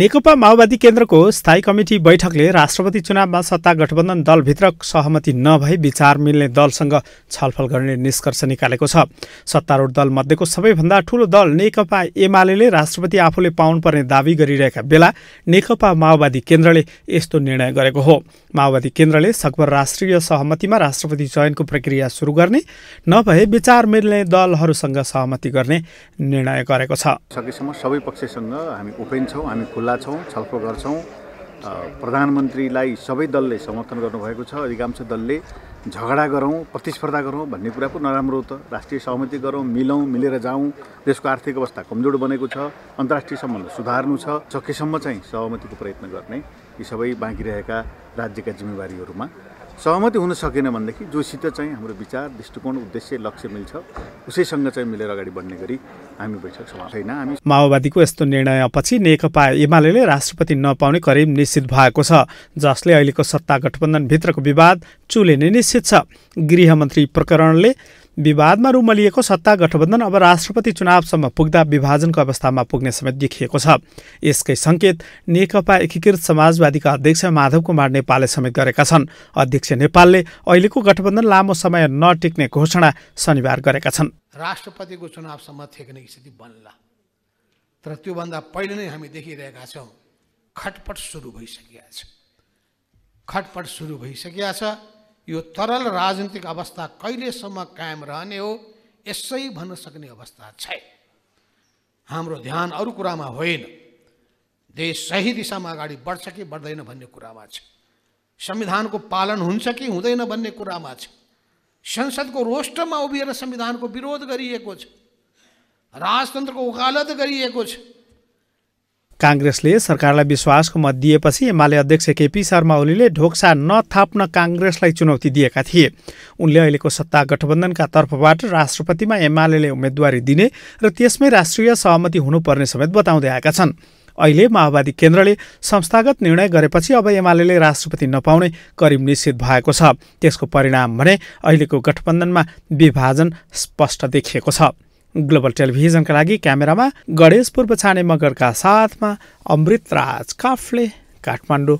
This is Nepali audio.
नेकपा माओवादी केन्द्रको स्थायी कमिटी बैठकले राष्ट्रपति चुनावमा सत्ता गठबन्धन दलभित्र सहमति नभई विचार मिल्ने दलसँग छलफल गर्ने निष्कर्ष निकालेको छ सत्तारूढ दलमध्येको सबैभन्दा ठूलो दल नेकपा एमाले राष्ट्रपति आफूले पाउनुपर्ने दावी गरिरहेका बेला नेकपा माओवादी केन्द्रले यस्तो निर्णय गरेको हो माओवादी केन्द्रले सकभर राष्ट्रिय सहमतिमा राष्ट्रपति चयनको प्रक्रिया सुरु गर्ने नभए विचार मिल्ने दलहरूसँग सहमति गर्ने निर्णय गरेको छ सबै पक्षसँग हामी हामी खुल्ला छौँ छलफल गर्छौँ प्रधानमन्त्रीलाई सबै दलले समर्थन गर्नुभएको छ अधिकांश दलले झगडा गरौँ प्रतिस्पर्धा गरौँ भन्ने कुरा पो नराम्रो त राष्ट्रिय सहमति गरौँ मिलौँ मिलेर जाउँ देशको आर्थिक अवस्था कमजोर बनेको छ अन्तर्राष्ट्रिय सम्बन्ध सुधार्नु छ सकेसम्म चाहिँ सहमतिको प्रयत्न गर्ने यी सबै बाँकी रहेका राज्यका जिम्मेवारीहरूमा सहमति हुन सकेन भनेदेखि जोसित चाहिँ हाम्रो विचार दृष्टिकोण उद्देश्य लक्ष्य मिल्छ उसैसँग चाहिँ मिलेर अगाडि बढ्ने गरी हामी बैठक छैन हामी माओवादीको यस्तो निर्णयपछि नेकपा एमाले राष्ट्रपति नपाउने करिब निश्चित भएको छ जसले अहिलेको सत्ता गठबन्धनभित्रको विवाद चुलिने निश्चित छ गृहमन्त्री प्रकरणले विवादमा रुमलिएको सत्ता गठबन्धन अब राष्ट्रपति चुनावसम्म पुग्दा विभाजनको अवस्थामा पुग्ने समेत देखिएको छ यसकै सङ्केत नेकपा एकीकृत समाजवादीका अध्यक्ष माधव कुमार नेपालले समेत गरेका छन् अध्यक्ष नेपालले अहिलेको गठबन्धन लामो समय नटिक्ने घोषणा शनिबार गरेका छन् राष्ट्रपतिको चुनावसम्म थेक्ने स्थिति बन्ला तर त्योभन्दा पहिले नै हामी देखिरहेका छौँ खटपट सुरु भइसकेका छ खटपट सुरु भइसकेका छ यो तरल राजनीतिक अवस्था कहलेसम कायम रहने हो इस भन्न सकने अवस्था हम ध्यान ध्यान अरू में होन देश सही दिशा में अगड़ी बढ़् कि भाई भन्ने में संविधान को पालन होने कि में संसद को छ में उभर संविधान को विरोध कर राजतंत्र को वकालत कर काङ्ग्रेसले सरकारलाई विश्वासको मत दिएपछि एमाले अध्यक्ष केपी शर्मा ओलीले ढोक्सा नथाप्न काङ्ग्रेसलाई चुनौती दिएका थिए उनले अहिलेको सत्ता गठबन्धनका तर्फबाट राष्ट्रपतिमा एमाले उम्मेद्वारी दिने र त्यसमै राष्ट्रिय सहमति हुनुपर्ने समेत बताउँदै आएका छन् अहिले माओवादी केन्द्रले संस्थागत निर्णय गरेपछि अब एमाले राष्ट्रपति नपाउने करिब निश्चित भएको छ त्यसको परिणाम भने अहिलेको गठबन्धनमा विभाजन स्पष्ट देखिएको छ ग्लोबल टेलिभिजनका लागि क्यामेरामा गणेश पूर्व छाने मगरका साथमा अमृतराज काफले काठमाडौँ